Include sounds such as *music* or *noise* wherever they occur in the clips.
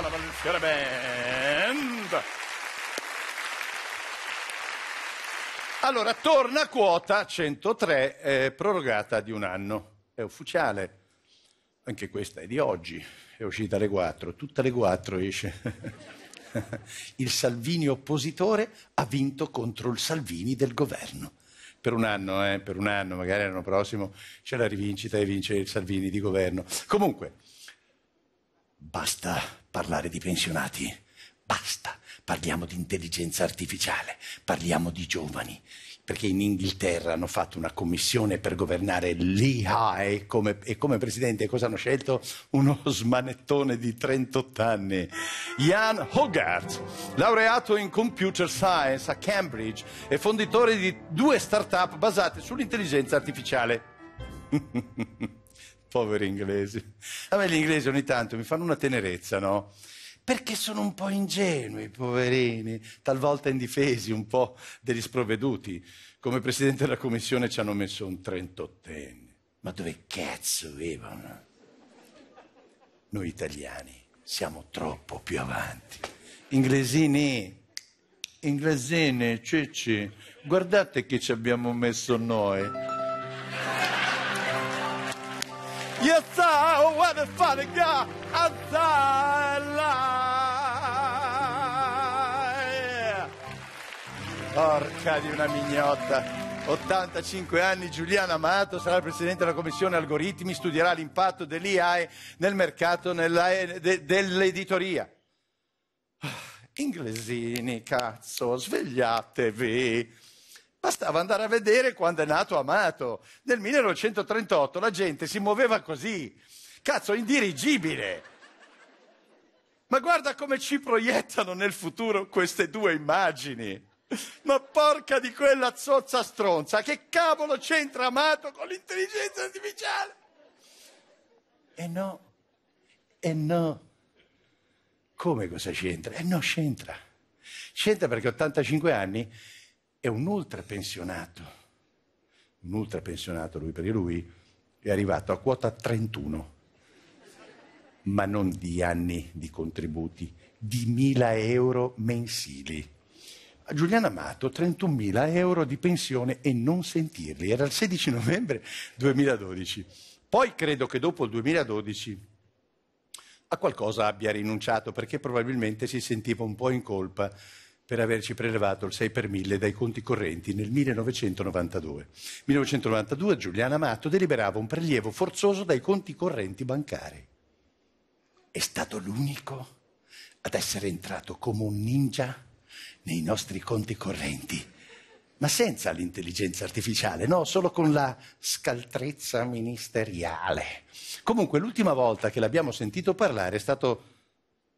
Donovan Fury Band. Allora, torna quota 103, eh, prorogata di un anno. È ufficiale. Anche questa è di oggi, è uscita alle 4, tutte le 4 esce. *laughs* il Salvini oppositore ha vinto contro il Salvini del governo. Per un anno, eh, per un anno, magari l'anno prossimo c'è la rivincita e vince il Salvini di governo. Comunque, basta parlare di pensionati. Basta, parliamo di intelligenza artificiale, parliamo di giovani, perché in Inghilterra hanno fatto una commissione per governare Lehigh come, e come presidente cosa hanno scelto? Uno smanettone di 38 anni, Jan Hogarth, laureato in computer science a Cambridge e fonditore di due start-up basate sull'intelligenza artificiale. *laughs* Poveri inglesi. A me gli inglesi ogni tanto mi fanno una tenerezza, no? Perché sono un po' ingenui, poverini, talvolta indifesi, un po' degli sprovveduti. Come presidente della commissione ci hanno messo un trentottenne. Ma dove cazzo vivono? Noi italiani siamo troppo più avanti. Inglesini, inglesini, cicci, guardate chi ci abbiamo messo noi. Yes, I find oh, a funny guy outside lie. Porca di una mignotta. 85 anni, Giuliana Amato sarà il presidente della commissione algoritmi, studierà l'impatto dell'IAE nel mercato de, dell'editoria. Ah, Inglesini, cazzo, svegliatevi. Bastava andare a vedere quando è nato Amato. Nel 1938 la gente si muoveva così. Cazzo, indirigibile. Ma guarda come ci proiettano nel futuro queste due immagini. Ma porca di quella zozza stronza, che cavolo c'entra Amato con l'intelligenza artificiale? E no, e no. Come cosa c'entra? E no, c'entra. C'entra perché 85 anni è un ultrapensionato, un ultrapensionato lui, perché lui è arrivato a quota 31, ma non di anni di contributi, di 1000 euro mensili. A Giuliano Amato 31.000 euro di pensione e non sentirli. Era il 16 novembre 2012. Poi credo che dopo il 2012 a qualcosa abbia rinunciato perché probabilmente si sentiva un po' in colpa per averci prelevato il 6 per 1000 dai conti correnti nel 1992. 1992 Giuliana Matto deliberava un prelievo forzoso dai conti correnti bancari. È stato l'unico ad essere entrato come un ninja nei nostri conti correnti, ma senza l'intelligenza artificiale, no, solo con la scaltrezza ministeriale. Comunque l'ultima volta che l'abbiamo sentito parlare è stato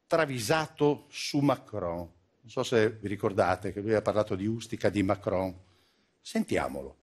travisato su Macron non so se vi ricordate che lui ha parlato di Ustica di Macron. Sentiamolo.